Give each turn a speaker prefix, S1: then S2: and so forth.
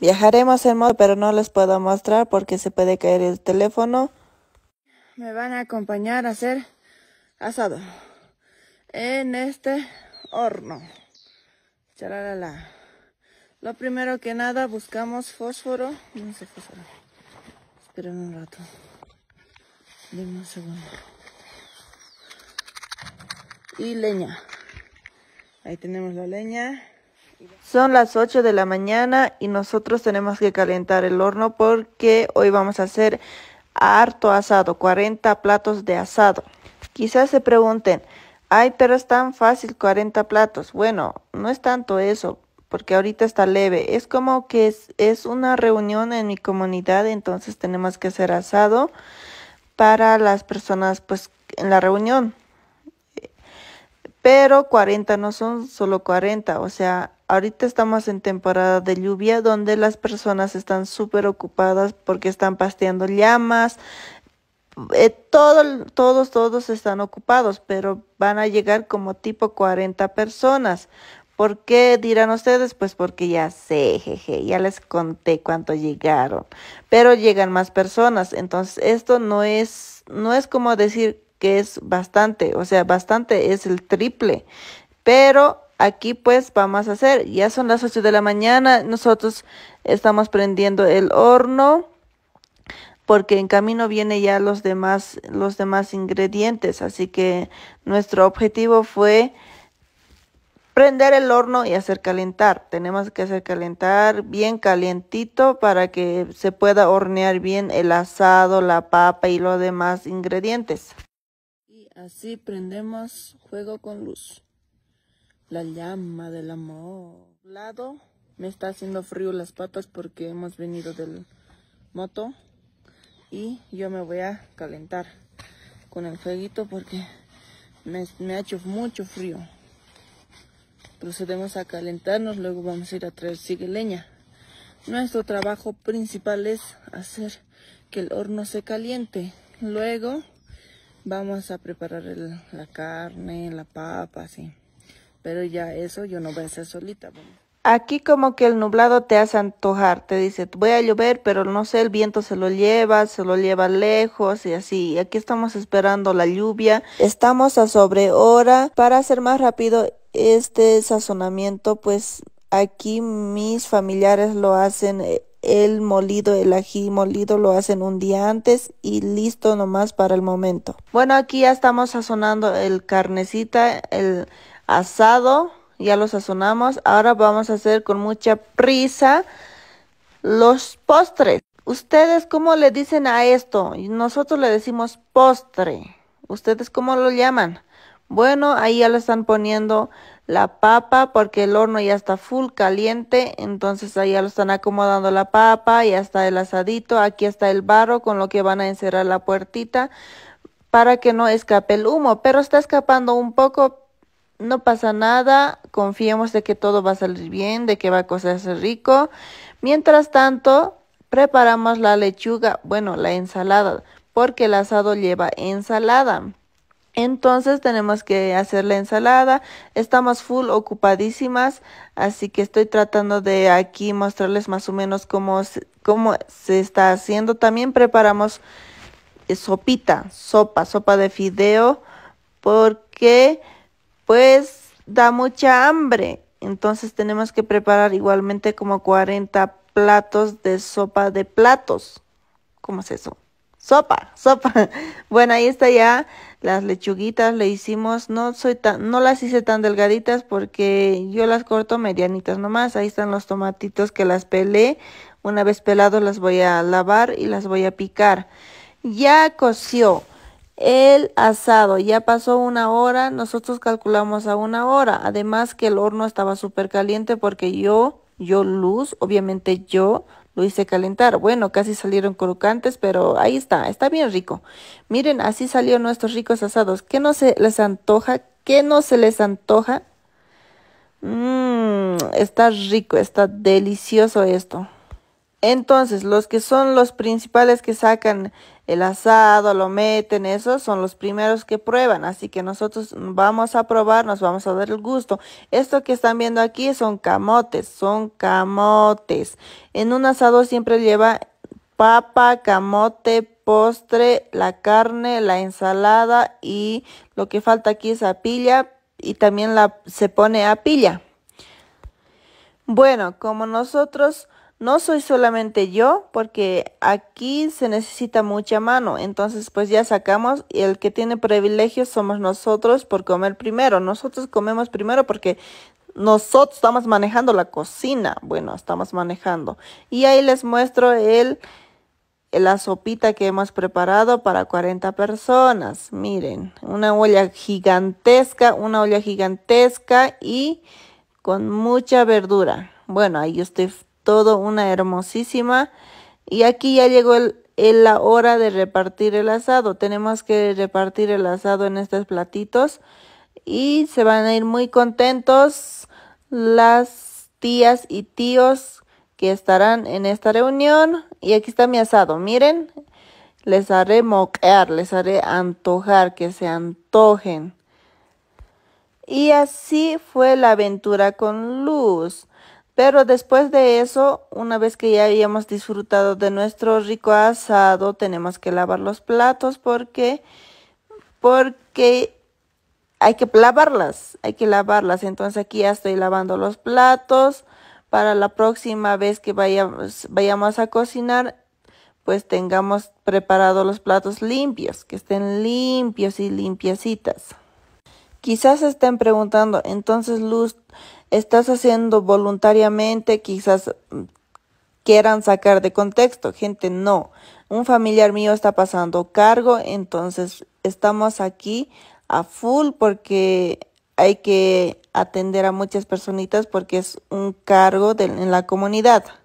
S1: Viajaremos en moto, pero no les puedo mostrar porque se puede caer el teléfono. Me van a acompañar a hacer asado en este horno. Lo primero que nada buscamos fósforo. No sé un rato. Dime un segundo. Y leña. Ahí tenemos la leña. Son las 8 de la mañana y nosotros tenemos que calentar el horno porque hoy vamos a hacer harto asado, 40 platos de asado. Quizás se pregunten, ay, pero es tan fácil 40 platos. Bueno, no es tanto eso, porque ahorita está leve. Es como que es, una reunión en mi comunidad, entonces tenemos que hacer asado para las personas pues en la reunión. Pero 40 no son solo 40, o sea, Ahorita estamos en temporada de lluvia donde las personas están súper ocupadas porque están pasteando llamas. Eh, todos, todos están ocupados, pero van a llegar como tipo 40 personas. ¿Por qué dirán ustedes? Pues porque ya sé, jeje, ya les conté cuánto llegaron. Pero llegan más personas, entonces esto no es, no es como decir que es bastante, o sea, bastante es el triple. Pero aquí pues vamos a hacer, ya son las 8 de la mañana, nosotros estamos prendiendo el horno porque en camino viene ya los demás, los demás ingredientes, así que nuestro objetivo fue prender el horno y hacer calentar. Tenemos que hacer calentar bien calientito para que se pueda hornear bien el asado, la papa y los demás ingredientes. Y así prendemos juego con luz la llama del amor. Lado, me está haciendo frío las patas porque hemos venido del moto y yo me voy a calentar con el fueguito porque me, ha hecho mucho frío. Procedemos a calentarnos, luego vamos a ir a traer sigue leña. Nuestro trabajo principal es hacer que el horno se caliente. Luego vamos a preparar la carne, la papa, así. Pero ya eso yo no voy a hacer solita. Aquí como que el nublado te hace antojar, te dice, voy a llover, pero no sé, el viento se lo lleva, se lo lleva lejos y así. Aquí estamos esperando la lluvia. Estamos a sobre hora. Para hacer más rápido este sazonamiento, pues aquí mis familiares lo hacen eh, el molido, el ají molido lo hacen un día antes y listo nomás para el momento. Bueno, aquí ya estamos sazonando el carnecita, el asado, ya lo sazonamos. Ahora vamos a hacer con mucha prisa los postres. ¿Ustedes cómo le dicen a esto? Nosotros le decimos postre. ¿Ustedes cómo lo llaman? Bueno, ahí ya lo están poniendo la papa porque el horno ya está full caliente, entonces ahí ya lo están acomodando la papa, ya está el asadito, aquí está el barro con lo que van a encerrar la puertita para que no escape el humo, pero está escapando un poco, no pasa nada, confiemos de que todo va a salir bien, de que va a cocerse rico. Mientras tanto, preparamos la lechuga, bueno, la ensalada, porque el asado lleva ensalada. Entonces tenemos que hacer la ensalada, estamos full ocupadísimas, así que estoy tratando de aquí mostrarles más o menos cómo, cómo se está haciendo. También preparamos eh, sopita, sopa, sopa de fideo, porque pues da mucha hambre. Entonces tenemos que preparar igualmente como 40 platos de sopa de platos. ¿Cómo es eso? Sopa, sopa. Bueno, ahí está ya. Las lechuguitas le hicimos. No soy tan, no las hice tan delgaditas porque yo las corto medianitas nomás. Ahí están los tomatitos que las pelé. Una vez pelados las voy a lavar y las voy a picar. Ya coció. El asado ya pasó una hora, nosotros calculamos a una hora. Además que el horno estaba súper caliente porque yo, yo luz, obviamente yo lo hice calentar. Bueno, casi salieron crocantes, pero ahí está, está bien rico. Miren, así salieron nuestros ricos asados. ¿Qué no se les antoja? ¿Qué no se les antoja? Mmm, está rico, está delicioso esto. Entonces, los que son los principales que sacan el asado, lo meten, esos son los primeros que prueban. Así que nosotros vamos a probar, nos vamos a dar el gusto. Esto que están viendo aquí son camotes, son camotes. En un asado siempre lleva papa, camote, postre, la carne, la ensalada y lo que falta aquí es apilla y también se pone apilla. Bueno, como nosotros no soy solamente yo, porque aquí se necesita mucha mano. Entonces, pues ya sacamos y el que tiene privilegios somos nosotros por comer primero. Nosotros comemos primero porque nosotros estamos manejando la cocina. Bueno, estamos manejando. Y ahí les muestro el la sopita que hemos preparado para 40 personas. Miren, una olla gigantesca, una olla gigantesca y con mucha verdura. Bueno, ahí yo estoy todo una hermosísima. Y aquí ya llegó la hora de repartir el asado. Tenemos que repartir el asado en estos platitos y se van a ir muy contentos las tías y tíos que estarán en esta reunión. Y aquí está mi asado, miren. Les haré moquear, les haré antojar, que se antojen. Y así fue la aventura con Luz. Pero después de eso, una vez que ya hayamos disfrutado de nuestro rico asado, tenemos que lavar los platos porque, porque hay que lavarlas, hay que lavarlas. Entonces aquí ya estoy lavando los platos para la próxima vez que vayamos, vayamos a cocinar pues tengamos preparados los platos limpios, que estén limpios y limpiecitas. Quizás estén preguntando, entonces Luz, estás haciendo voluntariamente, quizás mm, quieran sacar de contexto. Gente, no. Un familiar mío está pasando cargo, entonces estamos aquí a full porque hay que atender a muchas personitas porque es un cargo en la comunidad.